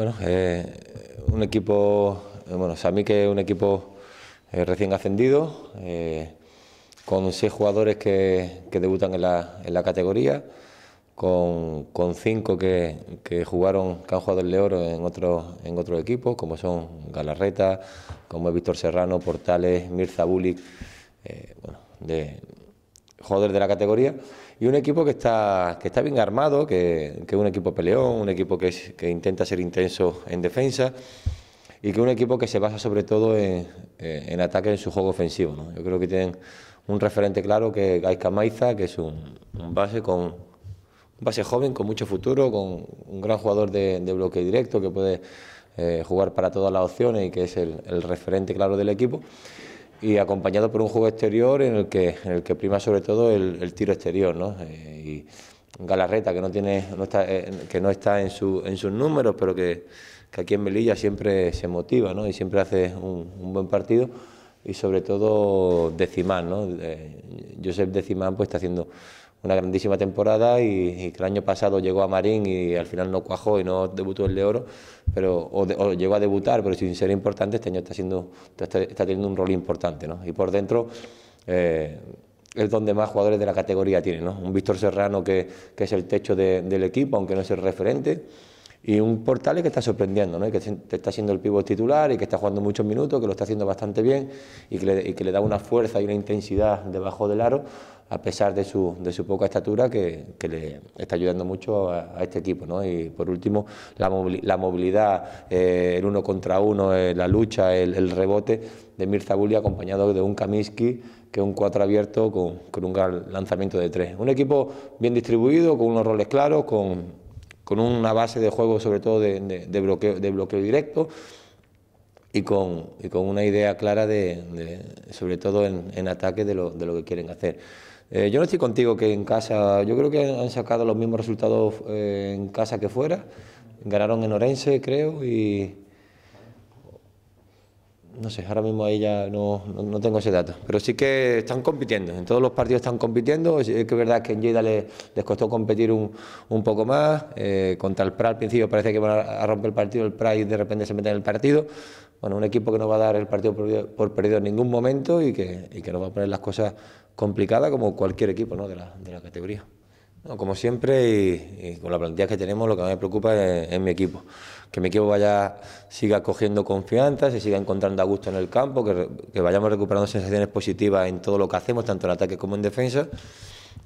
Bueno, eh, un equipo, eh, bueno, mí que es un equipo eh, recién ascendido, eh, con seis jugadores que, debutan en la, en la, categoría, con, con cinco que, jugaron, que han jugado el en otro, en otro equipo, como son Galarreta, como es Víctor Serrano, Portales, Mirza Bulik, bueno, de, jugadores de la categoría y un equipo que está, que está bien armado, que, es un equipo peleón, un equipo que, es, intenta ser intenso en defensa y que es un equipo que se basa sobre todo en, en ataque en su juego ofensivo. ¿no? Yo creo que tienen un referente claro que es Gaisca Maiza, que es un, base con un base joven, con mucho futuro, con un gran jugador de, bloque directo que puede eh, jugar para todas las opciones y que es el referente claro del equipo y acompañado por un juego exterior en el que, en el que prima sobre todo el, tiro exterior. ¿no? Eh, y Galarreta, que no, tiene, no está, eh, que no está en, en sus números, pero que, que, aquí en Melilla siempre se motiva ¿no? y siempre hace un, buen partido. Y sobre todo Decimán, ¿no? Eh, Josep Decimán pues, está haciendo una grandísima temporada y, que el año pasado llegó a Marín y al final no cuajó y no debutó el de oro, pero, o, llegó a debutar, pero sin ser importante, este año está, siendo, está, teniendo un rol importante. ¿no? Y por dentro eh, es donde más jugadores de la categoría tienen. ¿no? Un Víctor Serrano que, es el techo del equipo, aunque no es el referente y un portal que está sorprendiendo, ¿no? que está siendo el pívot titular y que está jugando muchos minutos, que lo está haciendo bastante bien y que le, da una fuerza y una intensidad debajo del aro, a pesar de su, de su poca estatura, que, le está ayudando mucho a, este equipo. ¿no? Y por último, la, movilidad, eh, el uno contra uno, eh, la lucha, el, rebote de Mirza Bulli acompañado de un Kaminsky, que es un cuatro abierto con, con un gran lanzamiento de tres. Un equipo bien distribuido, con unos roles claros, con con una base de juego sobre todo de, de, bloqueo, de bloqueo directo y con, con una idea clara de, sobre todo en, en ataque lo, de lo, que quieren hacer. Eh, yo no estoy contigo que en casa, yo creo que han sacado los mismos resultados eh, en casa que fuera, ganaron en Orense creo y no sé, ahora mismo ahí ya no, no, tengo ese dato. Pero sí que están compitiendo, en todos los partidos están compitiendo. Es que verdad que en Lleida les, costó competir un, un poco más. Eh, contra el PRA al principio parece que van a, romper el partido, el PRA y de repente se meten en el partido. Bueno, un equipo que no va a dar el partido por, perdido en ningún momento y que, y que nos va a poner las cosas complicadas como cualquier equipo de la categoría como siempre y, con la plantilla que tenemos lo que más me preocupa es, mi equipo. Que mi equipo vaya, siga cogiendo confianza, se siga encontrando a gusto en el campo, que, vayamos recuperando sensaciones positivas en todo lo que hacemos, tanto en ataque como en defensa.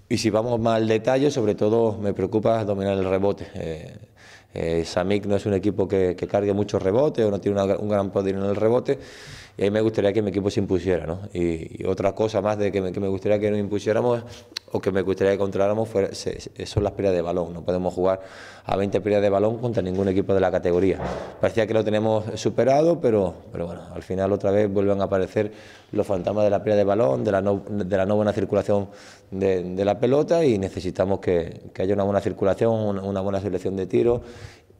Y si vamos más al detalle, sobre todo me preocupa dominar el rebote. Eh, eh, Samic no es un equipo que, cargue muchos rebotes o no tiene un gran poder en el rebote y ahí me gustaría que mi equipo se impusiera. ¿no? Y, otra cosa más de que me, gustaría que nos impusiéramos o que me gustaría que controláramos fuera, son las pérdidas de balón. No podemos jugar a 20 pérdidas de balón contra ningún equipo de la categoría. Parecía que lo tenemos superado, pero, pero bueno, al final otra vez vuelven a aparecer los fantasmas de la pérdida de balón, de la no, de la no buena circulación de, la pelota y necesitamos que, haya una buena circulación, una, una buena selección de tiros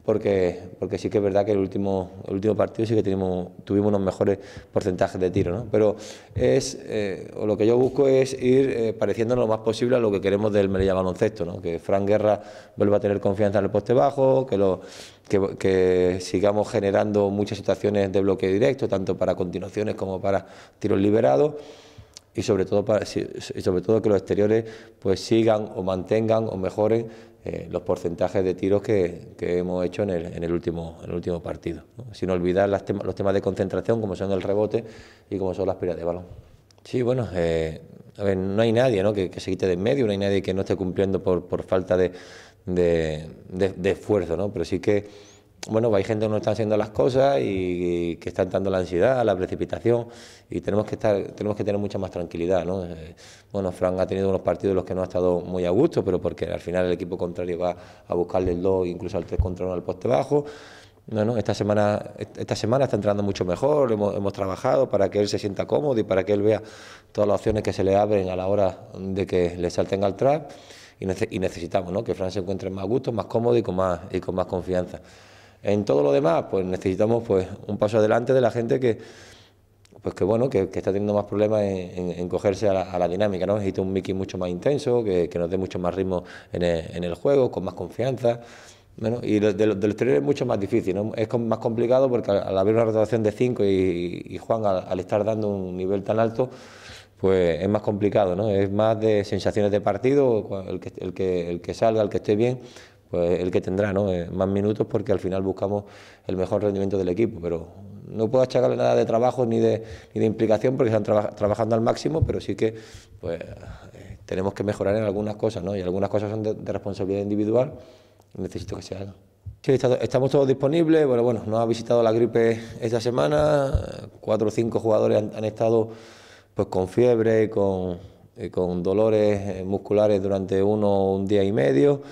porque, porque sí que es verdad que el último, el último partido sí que tuvimos, tuvimos unos mejores porcentajes de tiro. ¿no? Pero es, eh, o lo que yo busco es ir pareciendo eh, pareciéndonos lo más posible a lo que queremos del Melilla Baloncesto, ¿no? que Fran Guerra vuelva a tener confianza en el poste bajo, que, lo, sigamos generando muchas situaciones de bloque directo, tanto para continuaciones como para tiros liberados y sobre todo, para, sobre todo que los exteriores pues sigan o mantengan o mejoren eh, los porcentajes de tiros que, hemos hecho en el, en el, último, en el último partido. Sin olvidar las los temas de concentración, como son el rebote y como son las pérdidas de balón. Sí, bueno, eh, no hay nadie ¿no? Que, se quite de en medio, no hay nadie que no esté cumpliendo por, por falta de, de, de esfuerzo, ¿no? pero sí que bueno, pues hay gente que no está haciendo las cosas y, que está entrando la ansiedad, la precipitación y tenemos que estar, tenemos que tener mucha más tranquilidad, eh, Bueno, Fran ha tenido unos partidos en los que no ha estado muy a gusto, pero porque al final el equipo contrario va a buscarle el 2, incluso al 3 contra 1 al poste bajo. Bueno, esta semana, esta semana está entrando mucho mejor, hemos, trabajado para que él se sienta cómodo y para que él vea todas las opciones que se le abren a la hora de que le salten al trap y, necesitamos que Fran se encuentre más a gusto, más cómodo y con más, y con más confianza. En todo lo demás, pues necesitamos pues un paso adelante de la gente que, pues que bueno, que, está teniendo más problemas en, cogerse a la, dinámica, ¿no? Necesita un Mickey mucho más intenso, que, nos dé mucho más ritmo en el, juego, con más confianza. Bueno, y del, exterior es mucho más difícil, es más complicado porque al, haber una rotación de 5 y, Juan al, estar dando un nivel tan alto, pues es más complicado, es más de sensaciones de partido, el que, el que, el que salga, el que esté bien, pues el que tendrá ¿no? Eh, más minutos porque al final buscamos el mejor rendimiento del equipo. Pero no puedo achacarle nada de trabajo ni de, ni de implicación porque están trabajando al máximo, pero sí que pues, eh, tenemos que mejorar en algunas cosas ¿no? y algunas cosas son de, responsabilidad individual y necesito que se haga estamos todos disponibles, bueno, bueno, nos ha visitado la gripe esta semana, cuatro o cinco jugadores han, estado pues con fiebre, con, eh, con dolores musculares durante uno un día y medio.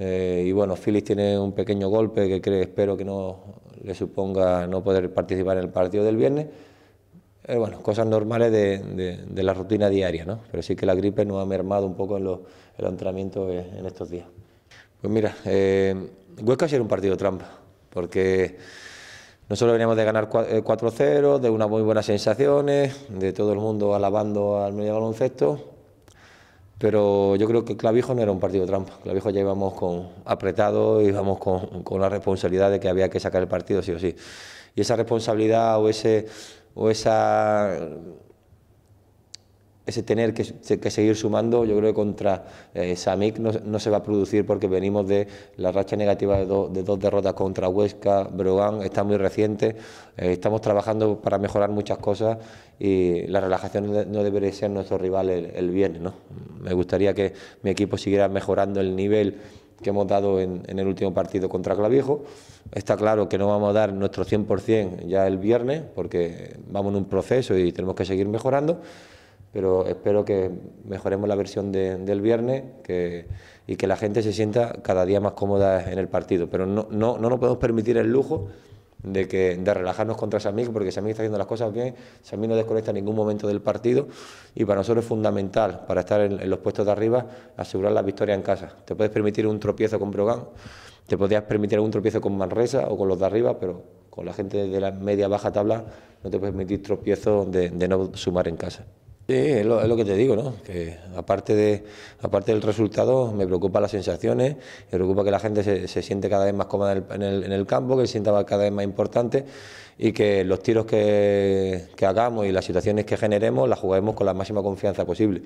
Eh, y bueno, Phyllis tiene un pequeño golpe que creo, espero que no le suponga no poder participar en el partido del viernes. Eh, bueno, cosas normales de, la rutina diaria, ¿no? Pero sí que la gripe nos ha mermado un poco en los, en eh, en estos días. Pues mira, Huesca Huesca era un partido trampa, porque nosotros veníamos de ganar 4-0, de unas muy buenas sensaciones, de todo el mundo alabando al medio baloncesto pero yo creo que Clavijo no era un partido trampa. Clavijo ya íbamos con apretado, íbamos con, la responsabilidad de que había que sacar el partido sí o sí. Y esa responsabilidad o ese o esa ese tener que, seguir sumando, yo creo que contra Samik eh, Samic no, se va a producir porque venimos de la racha negativa de, dos derrotas contra Huesca, Brogan, está muy reciente, eh, estamos trabajando para mejorar muchas cosas y la relajación no, debería ser nuestro rival el, el bien, ¿no? Me gustaría que mi equipo siguiera mejorando el nivel que hemos dado en, el último partido contra Clavijo. Está claro que no vamos a dar nuestro 100% ya el viernes, porque vamos en un proceso y tenemos que seguir mejorando, pero espero que mejoremos la versión del viernes y que la gente se sienta cada día más cómoda en el partido. Pero no, no, no nos podemos permitir el lujo de, que, de relajarnos contra Samir, porque Samir está haciendo las cosas bien, Samir no desconecta en ningún momento del partido y para nosotros es fundamental, para estar en, los puestos de arriba, asegurar la victoria en casa. Te puedes permitir un tropiezo con Brogan, te podrías permitir un tropiezo con Manresa o con los de arriba, pero con la gente de la media-baja tabla no te puedes permitir tropiezo de no sumar en casa. Sí, es lo, que te digo, ¿no? Que aparte, de, aparte del resultado, me preocupan las sensaciones, me preocupa que la gente se, se siente cada vez más cómoda en el, campo, que se sienta cada vez más importante y que los tiros que, hagamos y las situaciones que generemos las juguemos con la máxima confianza posible.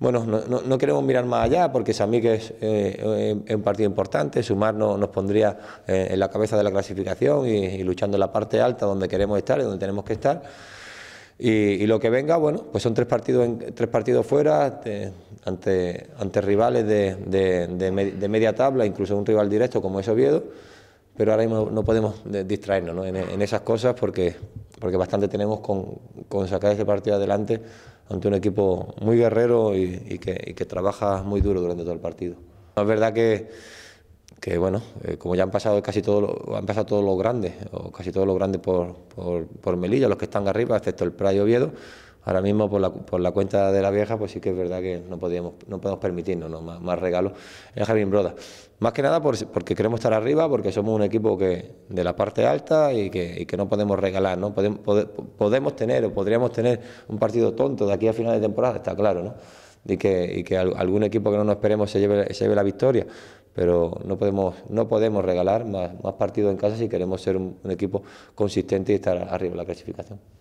Bueno, no, queremos mirar más allá porque a mí que eh, es un partido importante, sumar no, nos pondría eh, en la cabeza de la clasificación y luchando en la parte alta donde queremos estar y donde tenemos que estar y, lo que venga, bueno, pues son tres partidos, tres partidos fuera este, ante, ante rivales de, media tabla, incluso un rival directo como es Oviedo, pero ahora mismo no podemos distraernos En, esas cosas porque, porque bastante tenemos con, sacar ese partido adelante ante un equipo muy guerrero y, que, y que trabaja muy duro durante todo el partido. Es verdad que que bueno, eh, como ya han pasado casi todos han pasado todos los grandes, o casi todos los grandes por, por, Melilla, los que están arriba, excepto el Praia Oviedo, ahora mismo por la, cuenta de la vieja, pues sí que es verdad que no podíamos, no podemos permitirnos más, regalos en Jardín Broda. Más que nada porque queremos estar arriba, porque somos un equipo que de la parte alta y que, que no podemos regalar, ¿no? Podemos, podemos tener o podríamos tener un partido tonto de aquí a final de temporada, está claro, ¿no? y que, algún equipo que no nos esperemos se lleve, se lleve la victoria pero no podemos, no podemos regalar más, partidos en casa si queremos ser un, un equipo consistente y estar arriba de la clasificación.